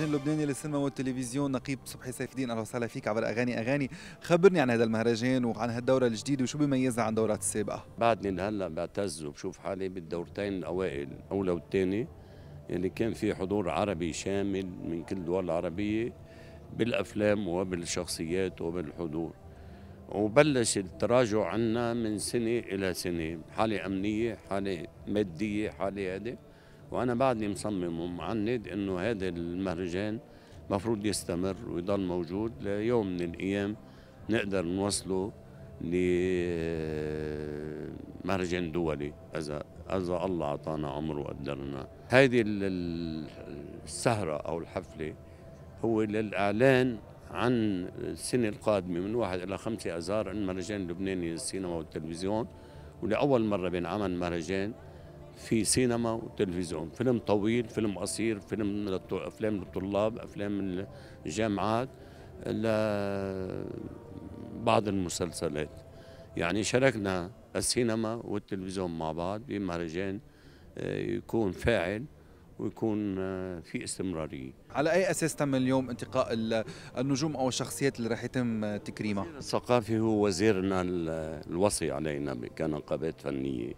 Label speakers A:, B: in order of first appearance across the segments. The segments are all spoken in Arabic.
A: المهرجان اللبناني للسينما والتلفزيون نقيب صبحي سيف الدين اهلا وسهلا فيك عبر اغاني اغاني خبرني عن هذا المهرجان وعن هالدوره الجديده وشو بيميزها عن دورات السابقه
B: بعدني هلا بعتز وبشوف حالي بالدورتين الاوائل الاولى والثانيه يعني كان في حضور عربي شامل من كل الدول العربيه بالافلام وبالشخصيات وبالحضور وبلش التراجع عنا من سنه الى سنه حاله امنيه حاله ماديه حاله هذه وانا بعدني مصمم ومعند انه هذا المهرجان مفروض يستمر ويضل موجود ليوم من الايام نقدر نوصله لمهرجان دولي اذا اذا الله اعطانا عمر وقدرنا هذه السهره او الحفله هو للاعلان عن السنه القادمه من 1 الى 5 اذار المهرجان اللبناني للسينما والتلفزيون ولاول مره بينعمل مهرجان في سينما وتلفزيون فيلم طويل فيلم قصير فيلم افلام للطلاب افلام الجامعات لبعض المسلسلات يعني شاركنا السينما والتلفزيون مع بعض بمهرجان
A: آه، يكون فاعل ويكون آه، في استمرارية على أي أساس تم اليوم انتقاء النجوم أو الشخصيات اللي راح يتم تكريمها؟ الثقافي هو وزيرنا
B: الوصي علينا كنقابات فنية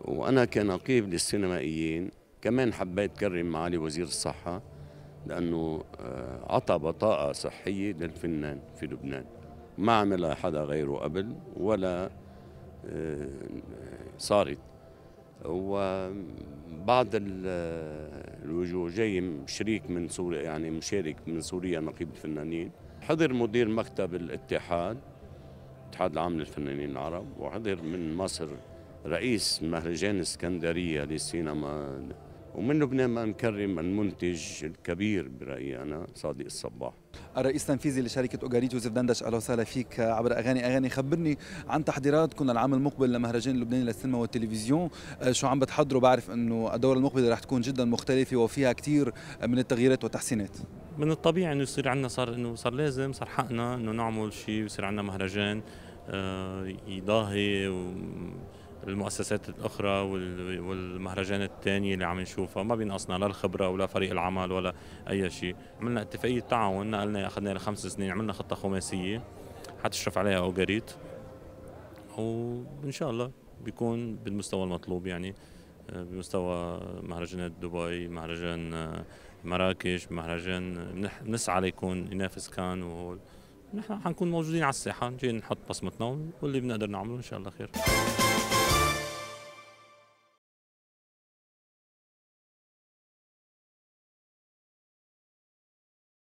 B: وأنا كنقيب للسينمائيين كمان حبيت كرم معالي وزير الصحة لأنه آه، عطى بطاقة صحية للفنان في لبنان ما عملها حدا غيره قبل ولا آه، صارت وبعض آه، الوجوه جاي شريك من سوريا يعني مشارك من سوريا نقيب الفنانين حضر مدير مكتب الاتحاد الاتحاد العام للفنانين العرب وحضر من مصر رئيس مهرجان اسكندرية للسينما ومن لبنان ما نكرم المنتج الكبير برأيي أنا صادق الصباح
A: الرئيس التنفيذي لشركة أوغاريت يوسف دندش أهلا وسهلا فيك عبر أغاني أغاني خبرني عن تحضيراتكم العام المقبل لمهرجان اللبناني للسينما والتلفزيون أه، شو عم بتحضروا بعرف أنه الدورة المقبلة رح تكون جدا مختلفة وفيها كثير من التغييرات والتحسينات
C: من الطبيعي أنه يصير عندنا صار أنه صار لازم صار حقنا أنه نعمل شيء ويصير عندنا مهرجان أه، يضاهي المؤسسات الاخرى والمهرجان الثانيه اللي عم نشوفها ما بينقصنا لا الخبره ولا فريق العمل ولا اي شيء عملنا اتفاقيه تعاون نقلنا اخذنا خمس سنين عملنا خطه خماسيه حتشرف عليها اوغاريت وان شاء الله بيكون بالمستوى المطلوب يعني بمستوى مهرجانات دبي مهرجان مراكش مهرجان نسعى ليكون ينافس كان وهول نحن حنكون موجودين على الساحه نجي نحط بصمتنا
A: واللي بنقدر نعمله ان شاء الله خير